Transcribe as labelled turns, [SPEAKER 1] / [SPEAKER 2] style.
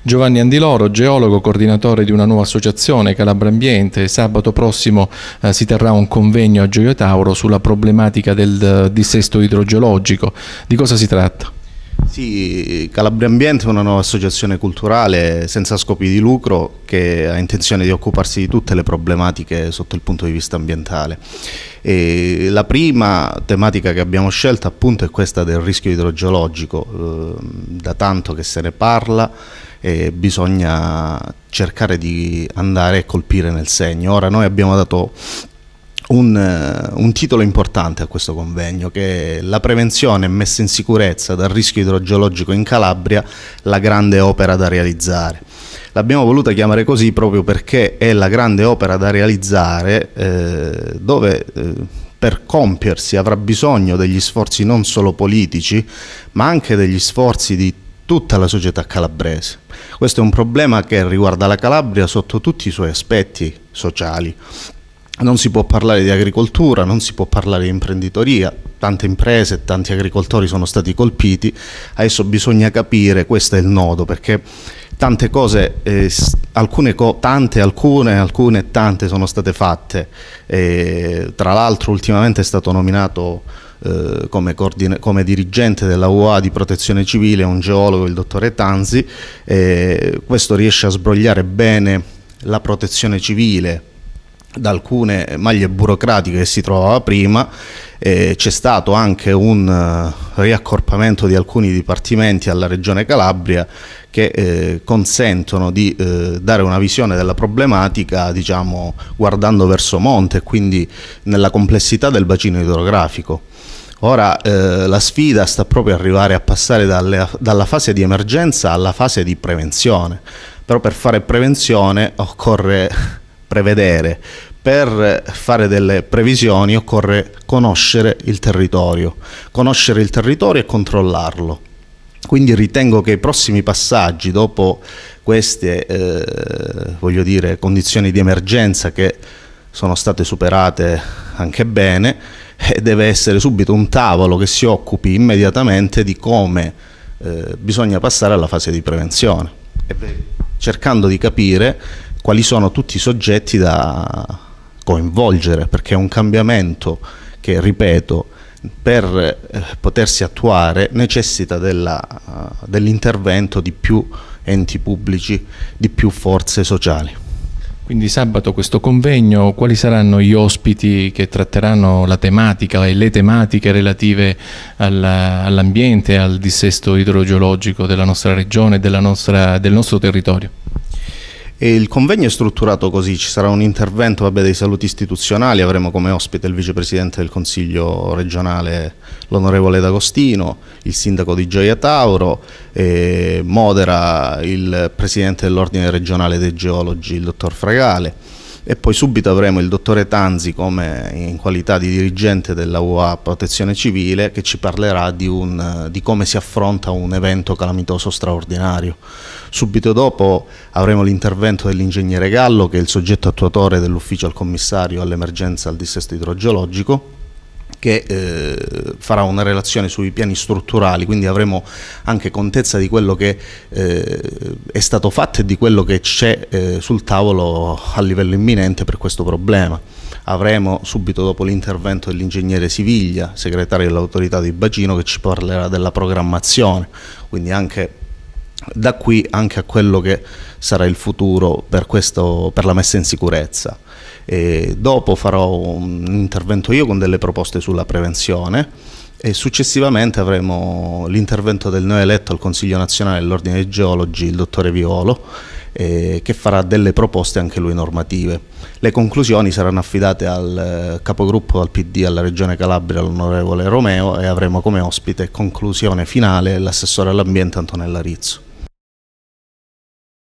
[SPEAKER 1] Giovanni Andiloro, geologo, coordinatore di una nuova associazione Calabria Ambiente, sabato prossimo eh, si terrà un convegno a Gioia Tauro sulla problematica del eh, dissesto idrogeologico. Di cosa si tratta?
[SPEAKER 2] Sì, Calabria Ambiente è una nuova associazione culturale senza scopi di lucro che ha intenzione di occuparsi di tutte le problematiche sotto il punto di vista ambientale. E la prima tematica che abbiamo scelto appunto è questa del rischio idrogeologico, ehm, da tanto che se ne parla e bisogna cercare di andare a colpire nel segno. Ora noi abbiamo dato un, eh, un, titolo importante a questo convegno che è La prevenzione messa in sicurezza dal rischio idrogeologico in Calabria, la grande opera da realizzare. L'abbiamo voluta chiamare così proprio perché è la grande opera da realizzare eh, dove eh, per compiersi avrà bisogno degli sforzi non solo politici ma anche degli sforzi di tutta la società calabrese. Questo è un problema che riguarda la Calabria sotto tutti i suoi aspetti sociali non si può parlare di agricoltura, non si può parlare di imprenditoria, tante imprese e tanti agricoltori sono stati colpiti, adesso bisogna capire, questo è il nodo, perché tante cose, eh, alcune co tante, alcune, alcune, tante sono state fatte, e, tra l'altro ultimamente è stato nominato eh, come, come, dirigente della UA di protezione civile un geologo, il dottore Tanzi, eh, questo riesce a sbrogliare bene la protezione civile, da alcune maglie burocratiche che si trovava prima, eh, c'è stato anche un uh, riaccorpamento di alcuni dipartimenti alla Regione Calabria che eh, consentono di eh, dare una visione della problematica diciamo, guardando verso monte, quindi nella complessità del bacino idrografico. Ora eh, la sfida sta proprio arrivare a passare dalle, dalla fase di emergenza alla fase di prevenzione, però per fare prevenzione occorre prevedere, per fare delle previsioni occorre conoscere il territorio, conoscere il territorio e controllarlo. Quindi ritengo che i prossimi passaggi dopo queste eh, dire, condizioni di emergenza che sono state superate anche bene, eh, deve essere subito un tavolo che si occupi immediatamente di come eh, bisogna passare alla fase di prevenzione, cercando di capire quali sono tutti i soggetti da coinvolgere, perché è un cambiamento che, ripeto, per eh, potersi attuare necessita della, uh, dell'intervento di più enti pubblici, di più forze sociali. Quindi sabato questo convegno, quali
[SPEAKER 1] saranno gli ospiti che tratteranno la tematica e le tematiche relative alla, all'ambiente, al dissesto idrogeologico della nostra regione e del nostro territorio?
[SPEAKER 2] E il convegno è strutturato così, ci sarà un intervento vabbè, dei saluti istituzionali, avremo come ospite il vicepresidente del Consiglio regionale, l'onorevole D'Agostino, il sindaco di Gioia Tauro, modera il presidente dell'ordine regionale dei geologi, il dottor Fragale e poi subito avremo il dottore Tanzi come in qualità di dirigente della UA Protezione Civile che ci parlerà di, un, di come si affronta un evento calamitoso straordinario. Subito dopo avremo l'intervento dell'ingegnere Gallo che è il soggetto attuatore dell'ufficio al commissario all'emergenza al dissesto idrogeologico che eh, farà una relazione sui piani strutturali, quindi avremo anche contezza di quello che eh, è stato fatto e di quello che c'è eh, sul tavolo a livello imminente per questo problema. Avremo subito dopo l'intervento dell'ingegnere Siviglia, segretario dell'autorità di Bagino, che ci parlerà della programmazione, quindi anche da qui anche a quello che sarà il futuro per, questo, per la messa in sicurezza. E dopo farò un intervento io con delle proposte sulla prevenzione e successivamente avremo l'intervento del neoeletto al Consiglio Nazionale dell'Ordine dei Geologi, il dottore Violo, eh, che farà delle proposte anche lui normative. Le conclusioni saranno affidate al eh, capogruppo al PD alla Regione Calabria, l'onorevole Romeo, e avremo come ospite conclusione finale l'assessore all'ambiente Antonella Rizzo.